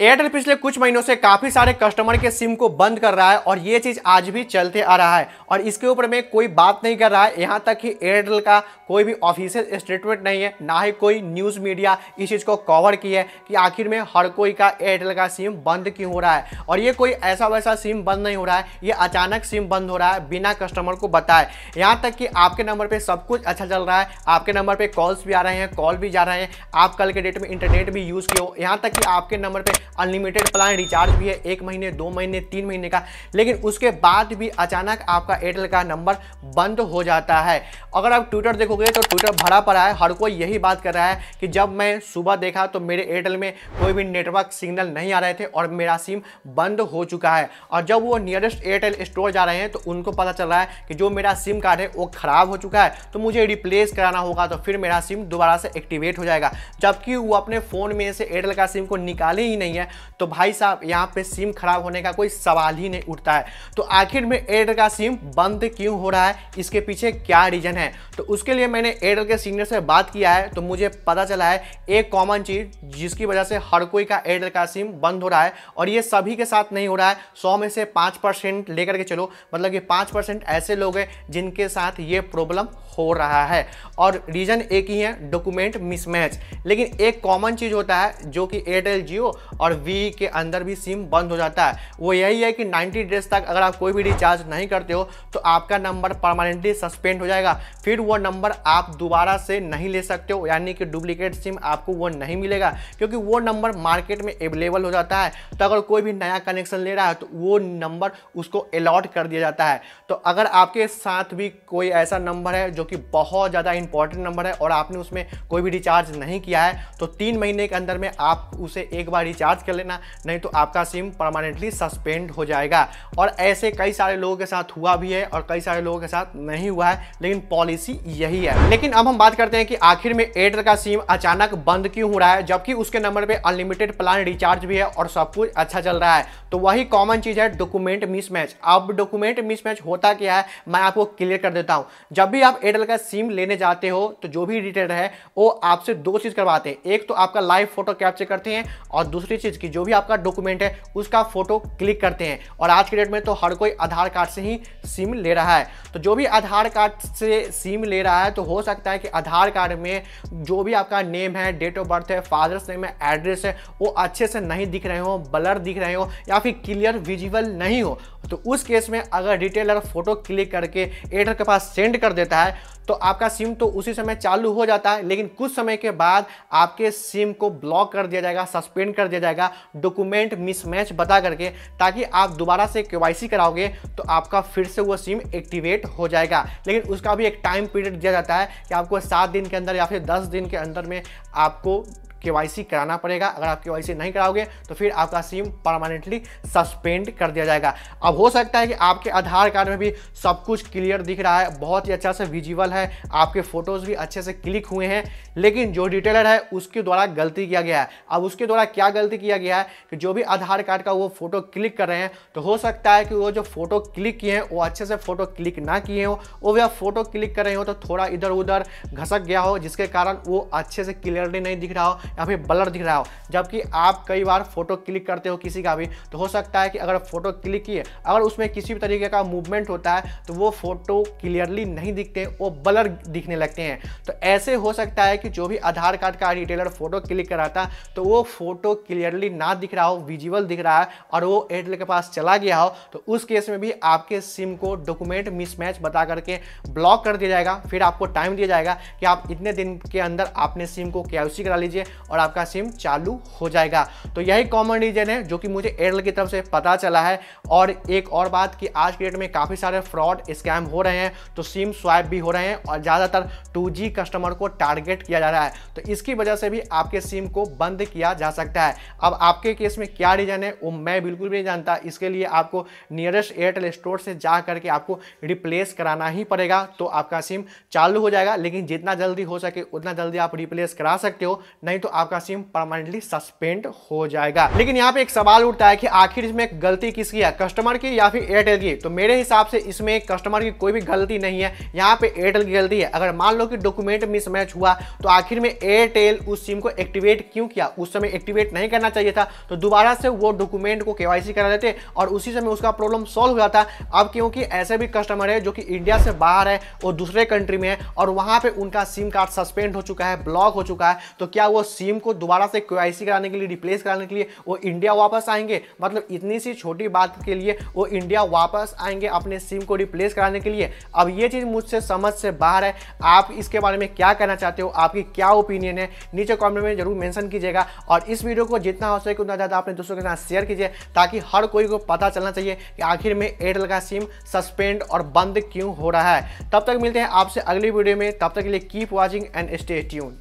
Airtel पिछले कुछ महीनों से काफ़ी सारे कस्टमर के सिम को बंद कर रहा है और ये चीज़ आज भी चलते आ रहा है और इसके ऊपर में कोई बात नहीं कर रहा है यहाँ तक कि एयरटेल का कोई भी ऑफिशियल स्टेटमेंट नहीं है ना ही कोई न्यूज़ मीडिया इस चीज़ को कवर की है कि आखिर में हर कोई का एयरटेल का सिम बंद क्यों हो रहा है और ये कोई ऐसा वैसा सिम बंद नहीं हो रहा है ये अचानक सिम बंद हो रहा है बिना कस्टमर को बताए यहाँ तक कि आपके नंबर पर सब कुछ अच्छा चल रहा है आपके नंबर पर कॉल्स भी आ रहे हैं कॉल भी जा रहे हैं आप कल के डेट में इंटरनेट भी यूज़ किए हो यहाँ तक कि आपके नंबर पर अनलिमिटेड प्लान रिचार्ज भी है एक महीने दो महीने तीन महीने का लेकिन उसके बाद भी अचानक आपका एयरटेल का नंबर बंद हो जाता है अगर आप ट्विटर देखोगे तो ट्विटर भरा पड़ा है हर कोई यही बात कर रहा है कि जब मैं सुबह देखा तो मेरे एयरटेल में कोई भी नेटवर्क सिग्नल नहीं आ रहे थे और मेरा सिम बंद हो चुका है और जब वो नियरेस्ट एयरटेल स्टोर जा रहे हैं तो उनको पता चल रहा है कि जो मेरा सिम कार्ड है वो ख़राब हो चुका है तो मुझे रिप्लेस कराना होगा तो फिर मेरा सिम दोबारा से एक्टिवेट हो जाएगा जबकि वो अपने फ़ोन में से एयरटेल का सिम को निकाले ही नहीं नहीं है तो भाई साहब यहाँ पे सिम खराब होने का कोई सवाल ही नहीं उठता है तो आखिर में एयरटेल का सिम बंद क्यों हो रहा है इसके पीछे क्या रीज़न है तो उसके लिए मैंने एयरटेल के सीनियर से बात किया है तो मुझे पता चला है एक कॉमन चीज़ जिसकी वजह से हर कोई का एयरटेल का सिम बंद हो रहा है और ये सभी के साथ नहीं हो रहा है सौ में से पाँच लेकर के चलो मतलब कि पाँच ऐसे लोग हैं जिनके साथ ये प्रॉब्लम हो रहा है और रीज़न एक ही है डॉक्यूमेंट मिसमैच लेकिन एक कॉमन चीज़ होता है जो कि एयरटेल जियो और वी के अंदर भी सिम बंद हो जाता है वो यही है कि 90 डेज तक अगर आप कोई भी रिचार्ज नहीं करते हो तो आपका नंबर परमानेंटली सस्पेंड हो जाएगा फिर वो नंबर आप दोबारा से नहीं ले सकते हो यानी कि डुप्लीकेट सिम आपको वो नहीं मिलेगा क्योंकि वो नंबर मार्केट में अवेलेबल हो जाता है तो अगर कोई भी नया कनेक्शन ले रहा है तो वो नंबर उसको अलॉट कर दिया जाता है तो अगर आपके साथ भी कोई ऐसा नंबर है जो कि बहुत ज़्यादा इंपॉर्टेंट नंबर है और आपने उसमें कोई भी रिचार्ज नहीं किया है तो तीन महीने के अंदर में आप उसे एक बार रिचार्ज बात कर लेना नहीं तो आपका सिम परमानेंटली सस्पेंड हो जाएगा और ऐसे कई सारे लोगों के साथ हुआ भी है और कई सारे लोगों के साथ नहीं हुआ है लेकिन पॉलिसी यही है लेकिन अब हम बात करते हैं कि आखिर में एयरटेल का सिम अचानक बंद क्यों हो रहा है जबकि उसके नंबर पर अनलिमिटेड प्लान रिचार्ज भी है और सब कुछ अच्छा चल रहा है तो वही कॉमन चीज़ है डॉक्यूमेंट मिसमैच अब डॉक्यूमेंट मिसमैच होता क्या है मैं आपको क्लियर कर देता हूं जब भी आप एयरटेल का सिम लेने जाते हो तो जो भी डिटेल है वो आपसे दो चीज़ करवाते हैं एक तो आपका लाइव फोटो कैप्चर करते हैं और दूसरी चीज़ की जो भी आपका डॉक्यूमेंट है उसका फोटो क्लिक करते हैं और आज के डेट में तो हर कोई आधार कार्ड से ही सिम ले रहा है तो जो भी आधार कार्ड से सिम ले रहा है तो हो सकता है कि आधार कार्ड में जो भी आपका नेम है डेट ऑफ बर्थ है फादर्स नेम है एड्रेस है वो अच्छे से नहीं दिख रहे हो ब्लर दिख रहे हो या फिर क्लियर विजिबल नहीं हो तो उस केस में अगर रिटेलर फोटो क्लिक करके एडर के पास सेंड कर देता है तो आपका सिम तो उसी समय चालू हो जाता है लेकिन कुछ समय के बाद आपके सिम को ब्लॉक कर दिया जाएगा सस्पेंड कर दिया जाएगा डॉक्यूमेंट मिसमैच बता करके ताकि आप दोबारा से के कराओगे तो आपका फिर से वो सिम एक्टिवेट हो जाएगा लेकिन उसका भी एक टाइम पीरियड दिया जाता है कि आपको सात दिन के अंदर या फिर दस दिन के अंदर में आपको के कराना पड़ेगा अगर आप के नहीं कराओगे तो फिर आपका सिम परमानेंटली सस्पेंड कर दिया जाएगा अब हो सकता है कि आपके आधार कार्ड में भी सब कुछ क्लियर दिख रहा है बहुत ही अच्छा से विजिबल है आपके फोटोज़ भी अच्छे से क्लिक हुए हैं लेकिन जो रिटेलर है उसके द्वारा गलती किया गया है अब उसके द्वारा क्या गलती किया गया है कि जो भी आधार कार्ड का वो फोटो क्लिक कर रहे हैं तो हो सकता है कि वो जो फोटो क्लिक किए हैं वो अच्छे से फोटो क्लिक ना किए हो वो भी फोटो क्लिक कर रहे हो तो थोड़ा इधर उधर घसक गया हो जिसके कारण वो अच्छे से क्लियरली नहीं दिख रहा हो या फिर ब्लर दिख रहा हो जबकि आप कई बार फोटो क्लिक करते हो किसी का भी तो हो सकता है कि अगर फोटो क्लिक किए अगर उसमें किसी भी तरीके का मूवमेंट होता है तो वो फोटो क्लियरली नहीं दिखते वो ब्लर दिखने लगते हैं तो ऐसे हो सकता है कि जो भी आधार कार्ड का रिटेलर फोटो क्लिक कर रहा था तो वो फोटो क्लियरली ना दिख रहा हो विजिबल दिख रहा है और वो एयरटेल के पास चला गया हो तो उस केस में भी आपके सिम को डॉक्यूमेंट मिसमैच बता करके ब्लॉक कर दिया जाएगा फिर आपको टाइम दिया जाएगा कि आप इतने दिन के अंदर अपने सिम को के करा लीजिए और आपका सिम चालू हो जाएगा तो यही कॉमन रीजन है जो कि मुझे एयरटेल की तरफ से पता चला है और एक और बात कि आज के डेट में काफ़ी सारे फ्रॉड स्कैम हो रहे हैं तो सिम स्वाइप भी हो रहे हैं और ज़्यादातर टू कस्टमर को टारगेट किया जा रहा है तो इसकी वजह से भी आपके सिम को बंद किया जा सकता है अब आपके केस में क्या रीजन है वो मैं बिल्कुल भी नहीं जानता इसके लिए आपको नियरेस्ट एयरटेल स्टोर से जा करके आपको रिप्लेस कराना ही पड़ेगा तो आपका सिम चालू हो जाएगा लेकिन जितना जल्दी हो सके उतना जल्दी आप रिप्लेस करा सकते हो नहीं तो तो आपका सिम परमानेंटली सस्पेंड हो जाएगा लेकिन यहाँ पे एक सवाल उठता है कि आखिर इसमें गलती किसकी है कस्टमर की या फिर एयरटेल की तो मेरे हिसाब से इसमें कस्टमर की कोई भी गलती नहीं है यहाँ पे एयरटेल की गलती है अगर मान लो कि डॉक्यूमेंट मिसमैच हुआ तो आखिर में एयरटेल उस सिम को एक्टिवेट क्यों किया उस समय एक्टिवेट नहीं करना चाहिए था तो दोबारा से वो डॉक्यूमेंट को के करा देते और उसी समय उसका प्रॉब्लम सॉल्व हुआ था अब क्योंकि ऐसे भी कस्टमर है जो कि इंडिया से बाहर है और दूसरे कंट्री में है और वहाँ पर उनका सिम कार्ड सस्पेंड हो चुका है ब्लॉक हो चुका है तो क्या वो सिम को दोबारा से क्यू कराने के लिए रिप्लेस कराने के लिए वो इंडिया वापस आएंगे मतलब इतनी सी छोटी बात के लिए वो इंडिया वापस आएंगे अपने सिम को रिप्लेस कराने के लिए अब ये चीज़ मुझसे समझ से बाहर है आप इसके बारे में क्या कहना चाहते हो आपकी क्या ओपिनियन है नीचे कॉमेंट में जरूर मैंशन कीजिएगा और इस वीडियो को जितना हो सके उतना ज़्यादा अपने दोस्तों के साथ शेयर कीजिए ताकि हर कोई को पता चलना चाहिए कि आखिर में एयरटेल का सिम सस्पेंड और बंद क्यों हो रहा है तब तक मिलते हैं आपसे अगली वीडियो में तब तक के लिए keep watching and stay tune